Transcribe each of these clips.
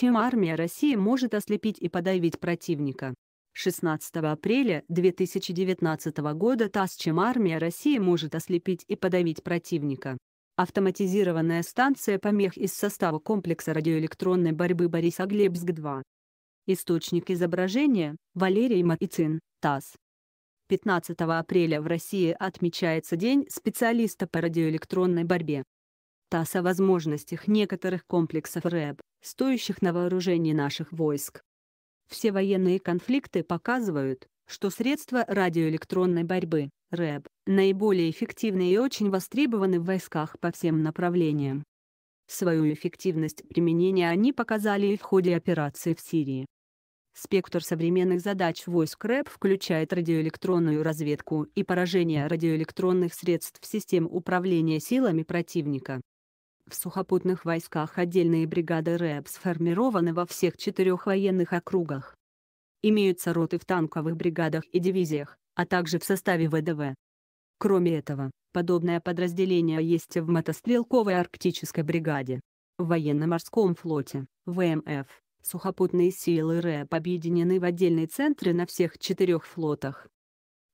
чем армия России может ослепить и подавить противника. 16 апреля 2019 года ТАСС «Чем армия России может ослепить и подавить противника». Автоматизированная станция помех из состава комплекса радиоэлектронной борьбы «Борисоглебск-2». Источник изображения – Валерий Матицин, ТАСС. 15 апреля в России отмечается День специалиста по радиоэлектронной борьбе. ТАСС о возможностях некоторых комплексов РЭБ, стоящих на вооружении наших войск. Все военные конфликты показывают, что средства радиоэлектронной борьбы, РЭБ, наиболее эффективны и очень востребованы в войсках по всем направлениям. Свою эффективность применения они показали и в ходе операции в Сирии. Спектр современных задач войск РЭБ включает радиоэлектронную разведку и поражение радиоэлектронных средств систем управления силами противника, в сухопутных войсках отдельные бригады РЭП сформированы во всех четырех военных округах. Имеются роты в танковых бригадах и дивизиях, а также в составе ВДВ. Кроме этого, подобное подразделение есть в мотострелковой арктической бригаде. В военно-морском флоте, ВМФ, эм сухопутные силы РЭП объединены в отдельные центры на всех четырех флотах.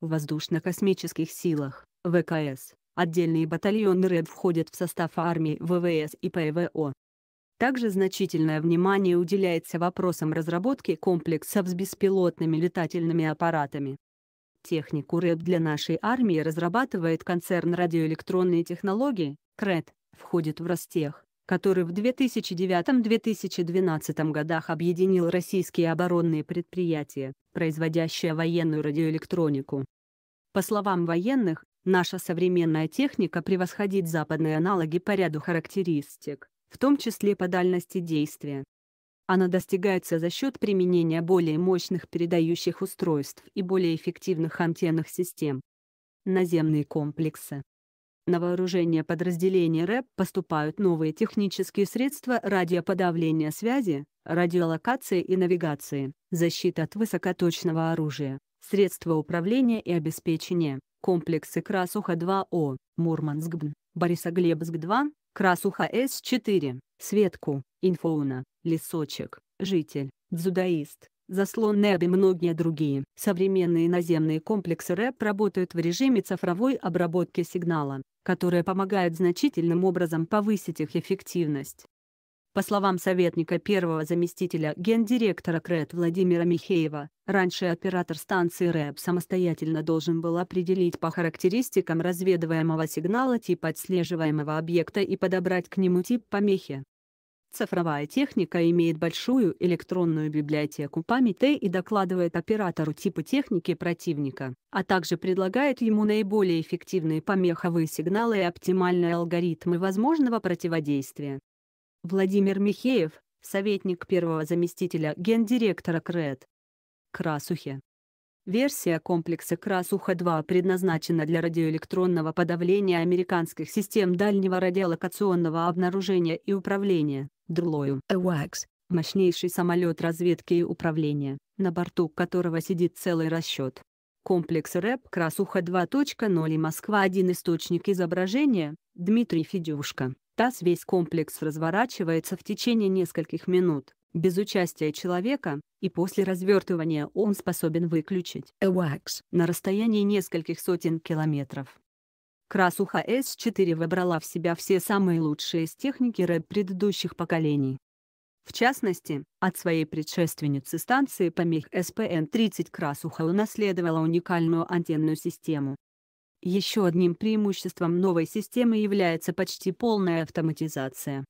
В воздушно-космических силах, ВКС, Отдельные батальоны РЭД входят в состав армии ВВС и ПВО. Также значительное внимание уделяется вопросам разработки комплексов с беспилотными летательными аппаратами. Технику РЭП для нашей армии разрабатывает концерн радиоэлектронные технологии, КРЭД, входит в Ростех, который в 2009-2012 годах объединил российские оборонные предприятия, производящие военную радиоэлектронику. По словам военных, Наша современная техника превосходит западные аналоги по ряду характеристик, в том числе по дальности действия. Она достигается за счет применения более мощных передающих устройств и более эффективных антенных систем. Наземные комплексы. На вооружение подразделений РЭП поступают новые технические средства радиоподавления связи, радиолокации и навигации, защита от высокоточного оружия, средства управления и обеспечения, комплексы Красуха-2О, Мурманск-Бн, Борисоглебск-2, Красуха-С4, Светку, Инфоуна, Лесочек, Житель, Дзудаист, Заслон НЭБ и многие другие. Современные наземные комплексы РЭП работают в режиме цифровой обработки сигнала, которая помогает значительным образом повысить их эффективность. По словам советника первого заместителя гендиректора КРЭД Владимира Михеева, раньше оператор станции РЭП самостоятельно должен был определить по характеристикам разведываемого сигнала тип отслеживаемого объекта и подобрать к нему тип помехи. Цифровая техника имеет большую электронную библиотеку памяти и докладывает оператору типы техники противника, а также предлагает ему наиболее эффективные помеховые сигналы и оптимальные алгоритмы возможного противодействия. Владимир Михеев, советник первого заместителя гендиректора КРЭД. Красухи. Версия комплекса «Красуха-2» предназначена для радиоэлектронного подавления американских систем дальнего радиолокационного обнаружения и управления, Дрлою, AWACS, мощнейший самолет разведки и управления, на борту которого сидит целый расчет. Комплекс РЭП «Красуха 2.0» и «Москва-1» источник изображения, Дмитрий Федюшка. Таз весь комплекс разворачивается в течение нескольких минут. Без участия человека и после развертывания он способен выключить AWACS на расстоянии нескольких сотен километров. Красуха S4 выбрала в себя все самые лучшие из техники рэп предыдущих поколений. В частности, от своей предшественницы станции помех SPN-30 Красуха унаследовала уникальную антенную систему, еще одним преимуществом новой системы является почти полная автоматизация.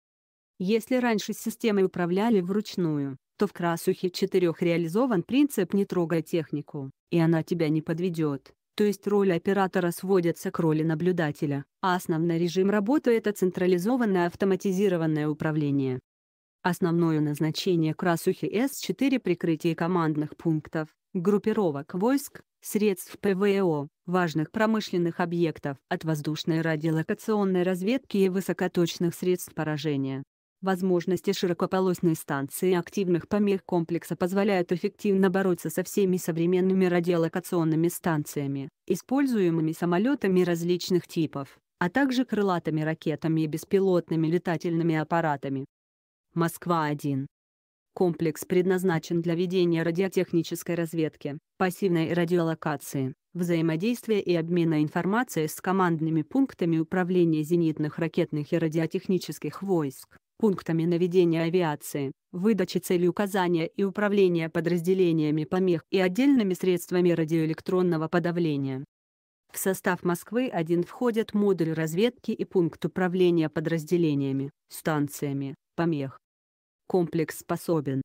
Если раньше системы управляли вручную, то в красухе 4 реализован принцип «не трогай технику, и она тебя не подведет», то есть роль оператора сводится к роли наблюдателя, а основной режим работы – это централизованное автоматизированное управление. Основное назначение красухи С4 – прикрытие командных пунктов, группировок войск, средств ПВО, важных промышленных объектов, от воздушной радиолокационной разведки и высокоточных средств поражения. Возможности широкополосной станции активных помех комплекса позволяют эффективно бороться со всеми современными радиолокационными станциями, используемыми самолетами различных типов, а также крылатыми ракетами и беспилотными летательными аппаратами. Москва-1 Комплекс предназначен для ведения радиотехнической разведки, пассивной радиолокации, взаимодействия и обмена информацией с командными пунктами управления зенитных ракетных и радиотехнических войск, пунктами наведения авиации, выдачи целей указания и управления подразделениями помех и отдельными средствами радиоэлектронного подавления. В состав Москвы-1 входят модуль разведки и пункт управления подразделениями, станциями, помех, комплекс способен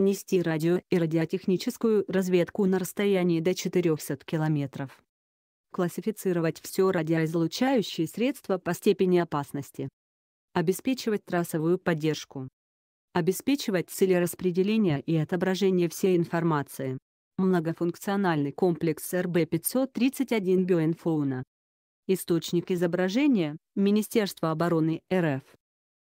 нести радио и радиотехническую разведку на расстоянии до 400 километров, Классифицировать все радиоизлучающие средства по степени опасности. Обеспечивать трассовую поддержку. Обеспечивать целераспределение и отображение всей информации. Многофункциональный комплекс РБ-531 Биоинфоуна. Источник изображения – Министерство обороны РФ.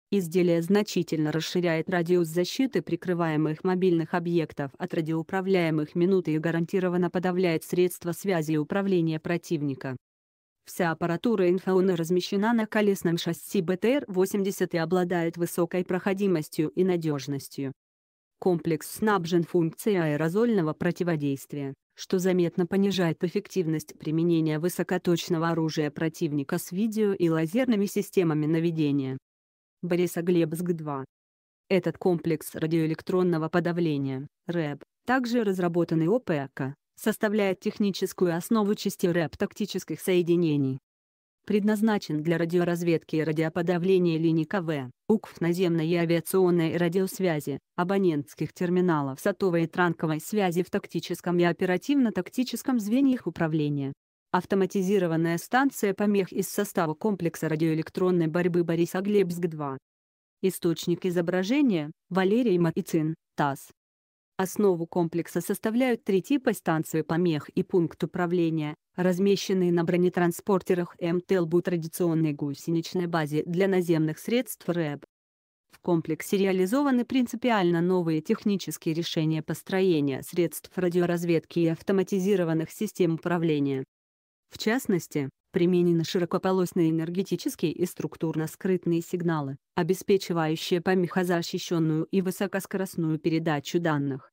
Изделие значительно расширяет радиус защиты прикрываемых мобильных объектов от радиоуправляемых минут и гарантированно подавляет средства связи и управления противника. Вся аппаратура инфауна размещена на колесном шасси БТР-80 и обладает высокой проходимостью и надежностью. Комплекс снабжен функцией аэрозольного противодействия, что заметно понижает эффективность применения высокоточного оружия противника с видео и лазерными системами наведения. Борисоглебск-2. Этот комплекс радиоэлектронного подавления, РЭБ, также разработанный ОПК, составляет техническую основу части РЭБ тактических соединений. Предназначен для радиоразведки и радиоподавления линий КВ, УКВ, наземной и авиационной радиосвязи, абонентских терминалов сотовой и транковой связи в тактическом и оперативно-тактическом звеньях управления, Автоматизированная станция помех из состава комплекса радиоэлектронной борьбы Борисоглебск-2. Источник изображения – Валерий Матицин, ТАСС. Основу комплекса составляют три типа станции помех и пункт управления, размещенные на бронетранспортерах МТЛБУ традиционной гусеничной базе для наземных средств РЭБ. В комплексе реализованы принципиально новые технические решения построения средств радиоразведки и автоматизированных систем управления. В частности, применены широкополосные энергетические и структурно скрытные сигналы, обеспечивающие помехозащищенную и высокоскоростную передачу данных.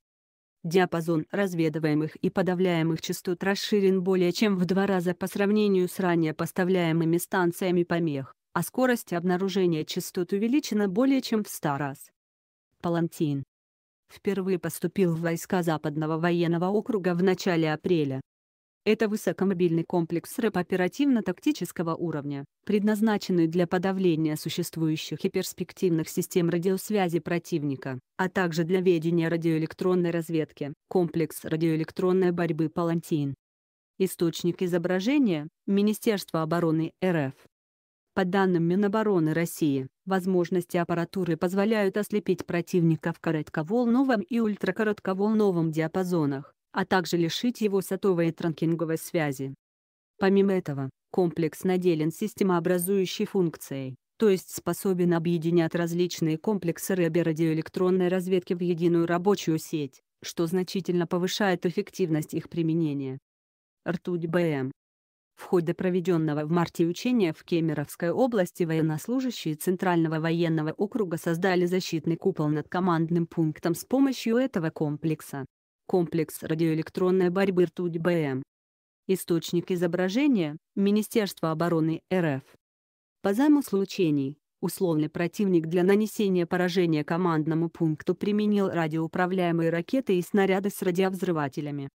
Диапазон разведываемых и подавляемых частот расширен более чем в два раза по сравнению с ранее поставляемыми станциями помех, а скорость обнаружения частот увеличена более чем в 100 раз. Палантин впервые поступил в войска Западного военного округа в начале апреля, это высокомобильный комплекс РЭП оперативно-тактического уровня, предназначенный для подавления существующих и перспективных систем радиосвязи противника, а также для ведения радиоэлектронной разведки, комплекс радиоэлектронной борьбы «Палантин». Источник изображения – Министерство обороны РФ. По данным Минобороны России, возможности аппаратуры позволяют ослепить противника в коротковолновом и ультракоротковолновом диапазонах а также лишить его сотовой и транкинговой связи. Помимо этого, комплекс наделен системообразующей функцией, то есть способен объединять различные комплексы рэбе-радиоэлектронной разведки в единую рабочую сеть, что значительно повышает эффективность их применения. Ртуть БМ в ходе проведенного в марте учения в Кемеровской области военнослужащие Центрального военного округа создали защитный купол над командным пунктом с помощью этого комплекса. Комплекс радиоэлектронной борьбы РТУДБМ. Источник изображения – Министерство обороны РФ. По замыслу учений, условный противник для нанесения поражения командному пункту применил радиоуправляемые ракеты и снаряды с радиовзрывателями.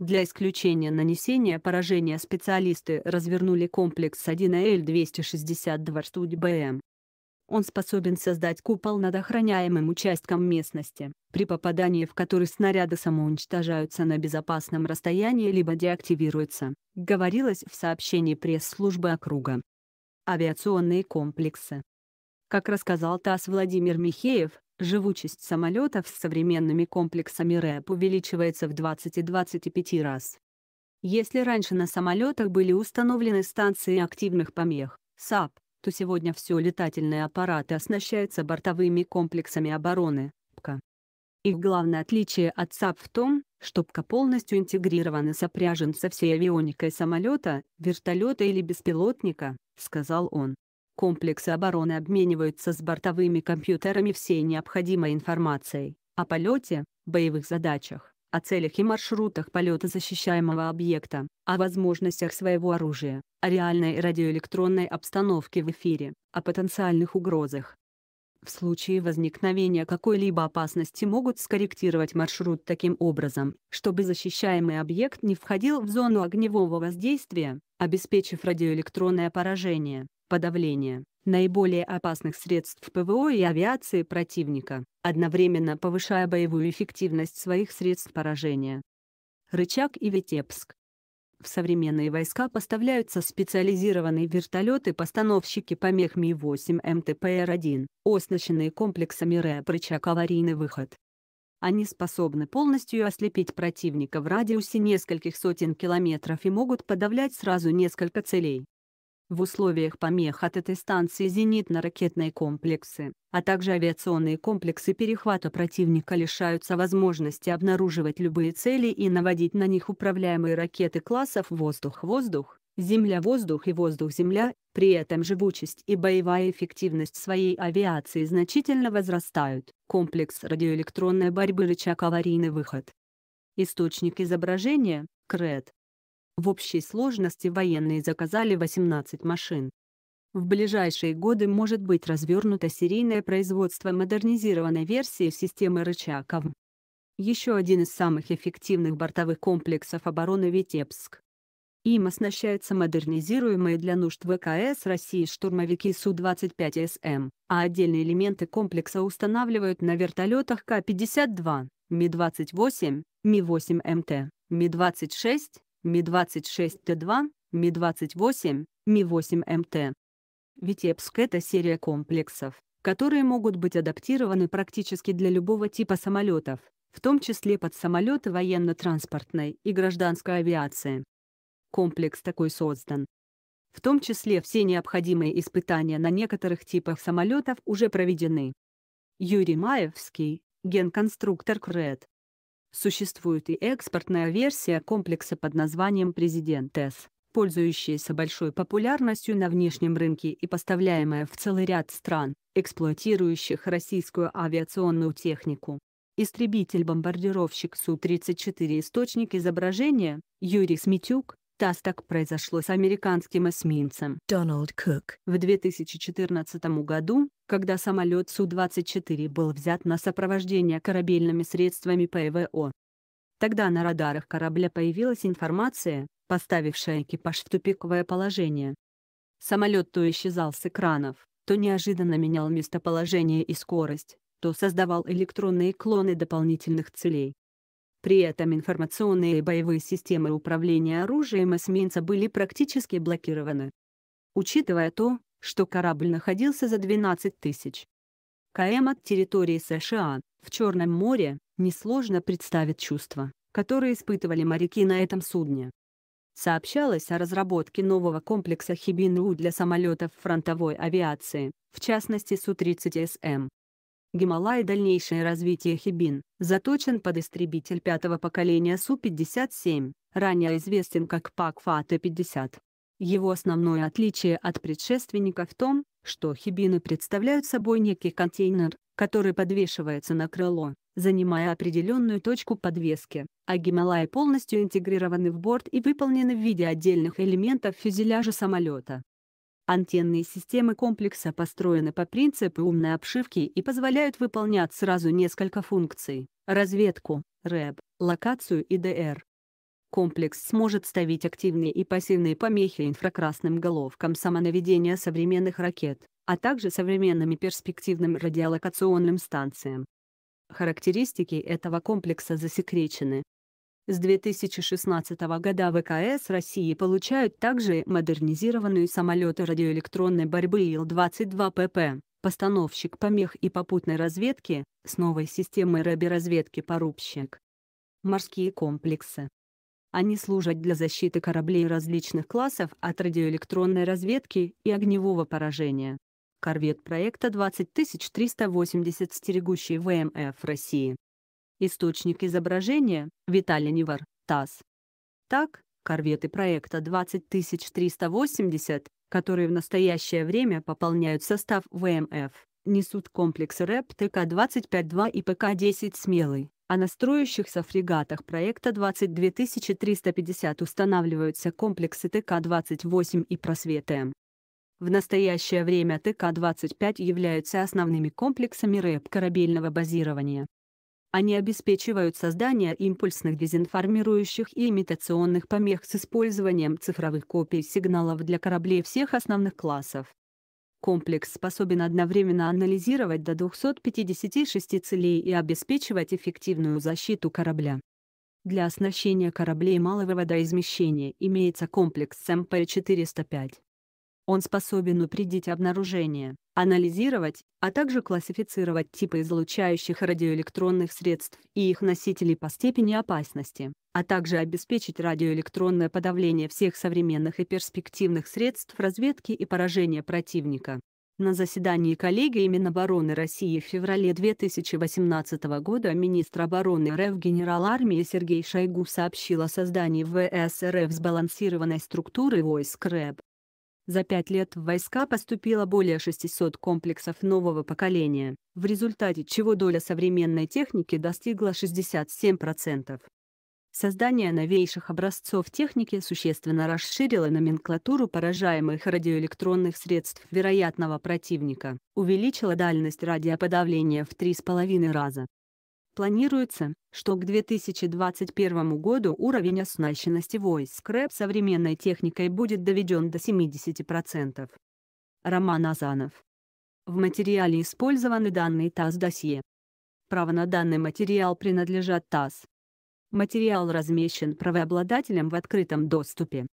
Для исключения нанесения поражения специалисты развернули комплекс 1Л-262 а РТУДБМ. Он способен создать купол над охраняемым участком местности, при попадании в который снаряды самоуничтожаются на безопасном расстоянии либо деактивируются, говорилось в сообщении пресс-службы округа. Авиационные комплексы. Как рассказал ТАСС Владимир Михеев, живучесть самолетов с современными комплексами РЭП увеличивается в 20-25 раз. Если раньше на самолетах были установлены станции активных помех, САП, то сегодня все летательные аппараты оснащаются бортовыми комплексами обороны, ПК. Их главное отличие от САП в том, что ПК полностью интегрирован и сопряжен со всей авионикой самолета, вертолета или беспилотника, сказал он. Комплексы обороны обмениваются с бортовыми компьютерами всей необходимой информацией о полете, боевых задачах, о целях и маршрутах полета защищаемого объекта, о возможностях своего оружия, о реальной радиоэлектронной обстановке в эфире, о потенциальных угрозах. В случае возникновения какой-либо опасности могут скорректировать маршрут таким образом, чтобы защищаемый объект не входил в зону огневого воздействия, обеспечив радиоэлектронное поражение подавления наиболее опасных средств ПВО и авиации противника, одновременно повышая боевую эффективность своих средств поражения. Рычаг и Витебск. В современные войска поставляются специализированные вертолеты-постановщики помех Ми-8 МТПР-1, оснащенные комплексами РЭП рычаг аварийный выход. Они способны полностью ослепить противника в радиусе нескольких сотен километров и могут подавлять сразу несколько целей, в условиях помех от этой станции зенитно-ракетные комплексы, а также авиационные комплексы перехвата противника лишаются возможности обнаруживать любые цели и наводить на них управляемые ракеты классов «воздух-воздух», «земля-воздух» и «воздух-земля», при этом живучесть и боевая эффективность своей авиации значительно возрастают. Комплекс радиоэлектронной борьбы рычаг аварийный выход. Источник изображения – КРЭД, в общей сложности военные заказали 18 машин. В ближайшие годы может быть развернуто серийное производство модернизированной версии системы Рычаков. Еще один из самых эффективных бортовых комплексов обороны Витебск. Им оснащаются модернизируемые для нужд ВКС России штурмовики Су-25СМ, а отдельные элементы комплекса устанавливают на вертолетах К-52, Ми-28, Ми-8МТ, Ми-26, Ми-26Т2, Ми-28, Ми-8МТ. Витебск – это серия комплексов, которые могут быть адаптированы практически для любого типа самолетов, в том числе под самолеты военно-транспортной и гражданской авиации. Комплекс такой создан. В том числе все необходимые испытания на некоторых типах самолетов уже проведены. Юрий Маевский, генконструктор КРЭД, Существует и экспортная версия комплекса под названием «Президент С», пользующаяся большой популярностью на внешнем рынке и поставляемая в целый ряд стран, эксплуатирующих российскую авиационную технику. Истребитель-бомбардировщик Су-34 Источник изображения – Юрий Сметюк, ТАСС так произошло с американским эсминцем Дональд Кук. В 2014 году когда самолет Су-24 был взят на сопровождение корабельными средствами ПВО. Тогда на радарах корабля появилась информация, поставившая экипаж в тупиковое положение. Самолет то исчезал с экранов, то неожиданно менял местоположение и скорость, то создавал электронные клоны дополнительных целей. При этом информационные и боевые системы управления оружием эсминца были практически блокированы. Учитывая то, что корабль находился за 12 тысяч км от территории США, в Черном море, несложно представить чувства, которые испытывали моряки на этом судне. Сообщалось о разработке нового комплекса Хибинру для самолетов фронтовой авиации, в частности Су-30СМ. Гималай дальнейшее развитие Хибин, заточен под истребитель пятого поколения Су-57, ранее известен как ПАК-ФАТ-50. Его основное отличие от предшественника в том, что хибины представляют собой некий контейнер, который подвешивается на крыло, занимая определенную точку подвески, а Гималаи полностью интегрированы в борт и выполнены в виде отдельных элементов фюзеляжа самолета. Антенные системы комплекса построены по принципу умной обшивки и позволяют выполнять сразу несколько функций – разведку, РЭБ, локацию и ДР. Комплекс сможет ставить активные и пассивные помехи инфракрасным головкам самонаведения современных ракет, а также современным и перспективным радиолокационным станциям. Характеристики этого комплекса засекречены. С 2016 года ВКС России получают также модернизированные самолеты радиоэлектронной борьбы Ил-22ПП, постановщик помех и попутной разведки, с новой системой РЭБ-разведки «Порубщик». Морские комплексы они а служат для защиты кораблей различных классов от радиоэлектронной разведки и огневого поражения. Корвет проекта 20380 стерегущий ВМФ России. Источник изображения – Виталий Невар, ТАСС. Так, корветы проекта 20380, которые в настоящее время пополняют состав ВМФ, несут комплекс РЭП тк 25 и ПК-10 «Смелый», а на строящихся фрегатах проекта 22350 устанавливаются комплексы ТК-28 и Просвет М. В настоящее время ТК-25 являются основными комплексами РЭП корабельного базирования. Они обеспечивают создание импульсных дезинформирующих и имитационных помех с использованием цифровых копий сигналов для кораблей всех основных классов. Комплекс способен одновременно анализировать до 256 целей и обеспечивать эффективную защиту корабля. Для оснащения кораблей малого водоизмещения имеется комплекс МП-405. Он способен упредить обнаружение, анализировать, а также классифицировать типы излучающих радиоэлектронных средств и их носителей по степени опасности, а также обеспечить радиоэлектронное подавление всех современных и перспективных средств разведки и поражения противника. На заседании коллегии Минобороны России в феврале 2018 года министр обороны РФ генерал армии Сергей Шойгу сообщил о создании в ВС РФ сбалансированной структуры войск РЭБ, за пять лет в войска поступило более 600 комплексов нового поколения, в результате чего доля современной техники достигла 67%. Создание новейших образцов техники существенно расширило номенклатуру поражаемых радиоэлектронных средств вероятного противника, увеличило дальность радиоподавления в 3,5 раза, Планируется, что к 2021 году уровень оснащенности войск РЭП современной техникой будет доведен до 70%. Роман Азанов. В материале использованы данные ТАСС-досье. Право на данный материал принадлежат ТАСС. Материал размещен правообладателем в открытом доступе.